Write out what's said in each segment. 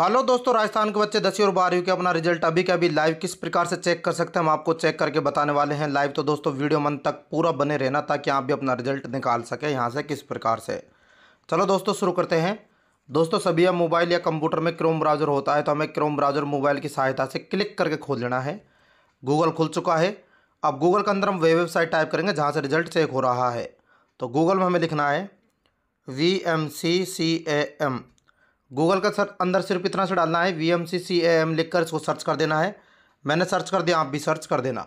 hello दोस्तों राजस्थान के बच्चे दसवीं और बारहवीं के अपना रिजल्ट अभी के अभी लाइव किस प्रकार से चेक कर सकते हैं हम आपको चेक करके बताने वाले हैं लाइव तो दोस्तों वीडियो मन तक पूरा बने रहना ताकि आप भी अपना रिजल्ट निकाल सकें यहाँ से किस प्रकार से चलो दोस्तों शुरू करते हैं दोस्तों सभी हम मोबाइल या कंप्यूटर में क्रोम ब्राउज़र होता है तो हमें क्रोम ब्राउज़र मोबाइल की सहायता से क्लिक करके खोल लेना है गूगल खुल चुका है अब गूगल के अंदर हम वे वेबसाइट टाइप करेंगे जहाँ से रिजल्ट चेक हो रहा है तो गूगल में हमें लिखना है V M C C A M Google का सर अंदर सिर्फ इतना से डालना है V M C C A M लिख कर इसको सर्च कर देना है मैंने सर्च कर दिया आप भी सर्च कर देना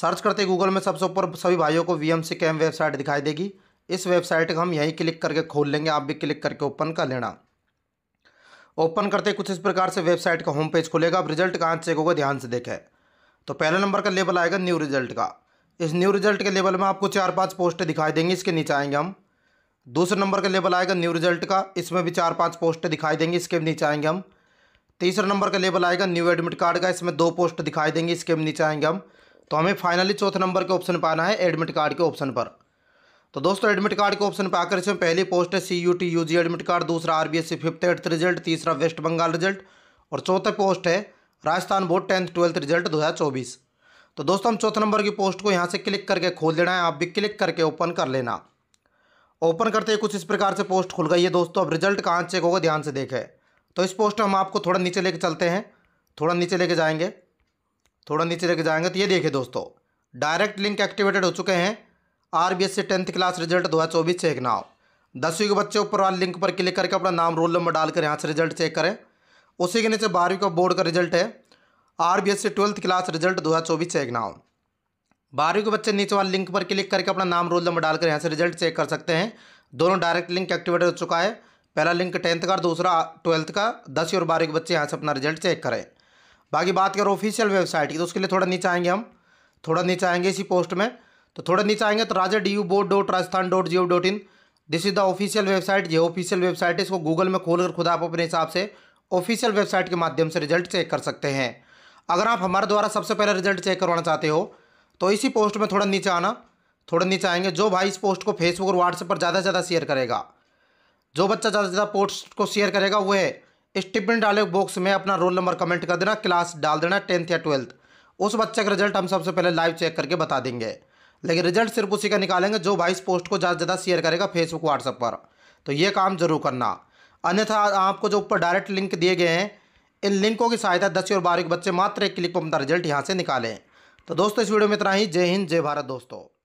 सर्च करते गूगल में सबसे ऊपर सभी भाइयों को वी एम सी के एम वेबसाइट दिखाई देगी इस वेबसाइट का हम यहीं क्लिक करके खोल लेंगे आप भी क्लिक करके ओपन कर लेना ओपन करते कुछ इस प्रकार से वेबसाइट का होम पेज खुलेगा अब रिजल्ट कहाँ चेक होगा ध्यान से देखें तो पहले नंबर का लेबल आएगा न्यू रिजल्ट का इस न्यू रिजल्ट के लेवल में आपको चार पांच पोस्ट दिखाई देंगे इसके नीचे आएंगे हम दूसरे नंबर का लेबल आएगा न्यू रिजल्ट का इसमें भी चार पाँच पोस्ट दिखाई देंगे इसके भी नीचे आएंगे हम तीसरा नंबर का लेवल आएगा न्यू एडमिट कार्ड का इसमें दो पोस्ट दिखाई देंगे इसके भी नीचे आएंगे हम तो हमें फाइनली चौथे नंबर के ऑप्शन पर आना है एडमिट कार्ड के ऑप्शन पर तो दोस्तों एडमिट कार्ड के ऑप्शन पर आकर इसमें पहली पोस्ट है C U T U G admit card दूसरा R B S C fifth eighth result तीसरा वेस्ट बंगाल रिजल्ट और चौथा पोस्ट है Rajasthan board tenth twelfth result दो हज़ार चौबीस तो दोस्तों हम चौथे नंबर की पोस्ट को यहाँ से क्लिक करके खोल देना है आप भी क्लिक करके ओपन कर लेना ओपन करते ही कुछ इस प्रकार से पोस्ट खुल गई है दोस्तों अब रिजल्ट कहाँ चेक होगा ध्यान से देखें तो इस पोस्ट में हम आपको थोड़ा नीचे लेके चलते हैं थोड़ा नीचे लेके जाएंगे थोड़ा नीचे लेके जाएंगे तो ये देखिए दोस्तों डायरेक्ट लिंक एक्टिवेटेड हो चुके हैं R B S C tenth class result दो हज़ार चौबीस चेक नाव दसवीं के बच्चे ऊपर वाले लिंक पर क्लिक करके अपना नाम रोल नंबर डालकर यहाँ से रिजल्ट चेक करें उसी के नीचे बारहवीं का बोर्ड का रिजल्ट है R B S C twelfth class result दो हज़ार चौबीस चेक नाव बारहवीं के बच्चे नीचे वाले लिंक पर क्लिक करके अपना नाम रोल नंबर डालकर यहाँ से रिजल्ट चेक कर सकते हैं दोनों डायरेक्ट लिंक एक्टिवेट हो चुका है पहला लिंक टेंथ का और दूसरा ट्वेल्थ का दस और बारह के बच्चे यहाँ से अपना रिजल्ट चेक करें बाकी बात करो ऑफिशियल वेबसाइट की तो उसके लिए थोड़ा नीचे आएंगे हम थोड़ा नीचे आएंगे इसी पोस्ट में तो थोड़ा नीचे आएंगे तो राजा D U board dot Rajasthan dot G O dot in this is the official website ये ऑफिशियल वेबसाइट है इसको गूगल में खोलकर खुद आप अपने हिसाब से ऑफिशियल वेबसाइट के माध्यम से रिजल्ट चेक कर सकते हैं अगर आप हमारे द्वारा सबसे पहले रिजल्ट चेक करवाना चाहते हो तो इसी पोस्ट में थोड़ा नीचे आना थोड़ा नीचे आएंगे जो भाई इस पोस्ट को फेसबुक और व्हाट्सएप पर ज़्यादा से ज़्यादा शेयर करेगा जो बच्चा ज़्यादा से ज़्यादा पोस्ट को शेयर करेगा वह स्टिपमेंट डाले बॉक्स में अपना रोल नंबर कमेंट कर देना क्लास डाल देना टेंथ या ट्वेल्थ उस बच्चे का रिजल्ट हम सबसे पहले लाइव चेक करके बता देंगे लेकिन रिजल्ट सिर्फ उसी का निकालेंगे जो भाई इस पोस्ट को ज़्यादा से ज़्यादा शेयर करेगा फेसबुक व्हाट्सएप पर तो ये काम जरूर करना अन्यथा आपको जो ऊपर डायरेक्ट लिंक दिए गए हैं इन लिंकों की सहायता दस और बारह के बच्चे मात्र एक क्लिक पर अपना रिजल्ट यहाँ से निकालें तो दोस्तों इस वीडियो में इतना ही जय हिंद जय भारत दोस्तों